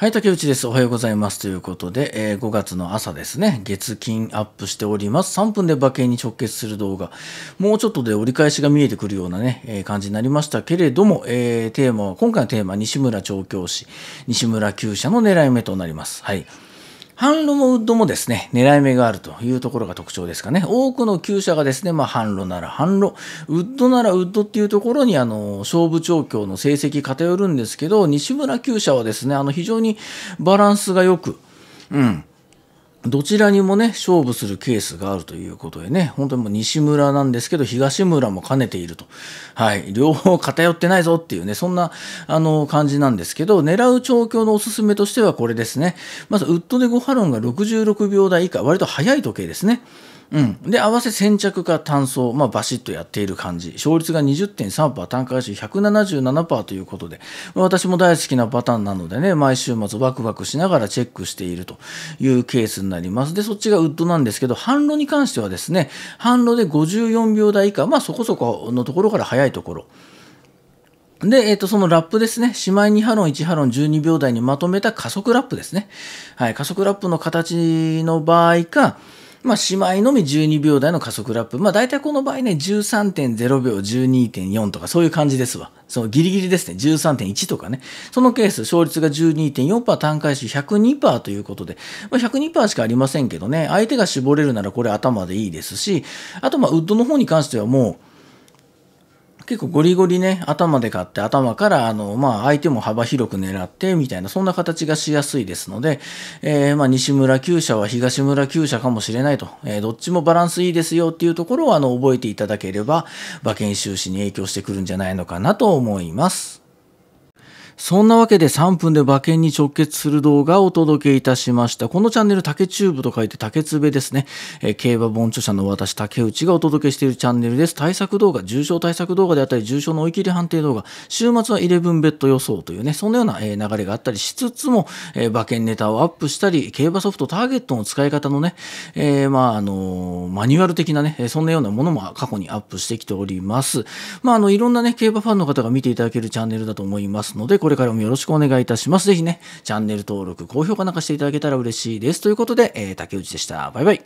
はい、竹内です。おはようございます。ということで、えー、5月の朝ですね、月金アップしております。3分で馬券に直結する動画。もうちょっとで折り返しが見えてくるようなね、えー、感じになりましたけれども、えー、テーマは、今回のテーマ、西村調教師、西村厩舎の狙い目となります。はい。反路もウッドもですね、狙い目があるというところが特徴ですかね。多くの旧車がですね、まあ、反路なら反路、ウッドならウッドっていうところに、あの、勝負調教の成績偏るんですけど、西村旧車はですね、あの、非常にバランスが良く、うん、どちらにもね、勝負するケースがあるということでね、本当にもう西村なんですけど、東村も兼ねていると。はい。両方偏ってないぞっていうね、そんな、あの、感じなんですけど、狙う調教のおすすめとしてはこれですね。まず、ウッドでゴハロンが66秒台以下、割と早い時計ですね。うん、で合わせ先着か単走、まあ、バシッとやっている感じ勝率が20.3%単価足177%ということで私も大好きなパターンなのでね毎週末ワクワクしながらチェックしているというケースになりますでそっちがウッドなんですけど反路に関してはですね反路で54秒台以下、まあ、そこそこのところから早いところで、えっ、ー、と、そのラップですね。しまいハ波論、1波論、12秒台にまとめた加速ラップですね。はい、加速ラップの形の場合か、まあ、姉妹のみ12秒台の加速ラップ。まあ、大体この場合ね、13.0秒、12.4とかそういう感じですわ。そのギリギリですね、13.1とかね。そのケース、勝率が12.4%、単回数102%ということで、まあ、102%しかありませんけどね、相手が絞れるならこれ頭でいいですし、あと、まあ、ウッドの方に関してはもう、結構ゴリゴリね、頭で買って頭から、あの、まあ、相手も幅広く狙ってみたいな、そんな形がしやすいですので、えー、まあ、西村厩舎は東村厩舎かもしれないと、えー、どっちもバランスいいですよっていうところを、あの、覚えていただければ、馬券収支に影響してくるんじゃないのかなと思います。そんなわけで3分で馬券に直結する動画をお届けいたしました。このチャンネル、竹チューブと書いて竹つべですね。えー、競馬本著者の私、竹内がお届けしているチャンネルです。対策動画、重症対策動画であったり、重症の追い切り判定動画、週末は11ベッド予想というね、そんなような、えー、流れがあったりしつつも、えー、馬券ネタをアップしたり、競馬ソフトターゲットの使い方のね、えー、まあ、あのマニュアル的なね、そんなようなものも過去にアップしてきております。まあ、あの、いろんなね、競馬ファンの方が見ていただけるチャンネルだと思いますので、これこれからもよろしくお願いいたします。ぜひね、チャンネル登録、高評価なんかしていただけたら嬉しいです。ということで、えー、竹内でした。バイバイ。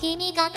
君が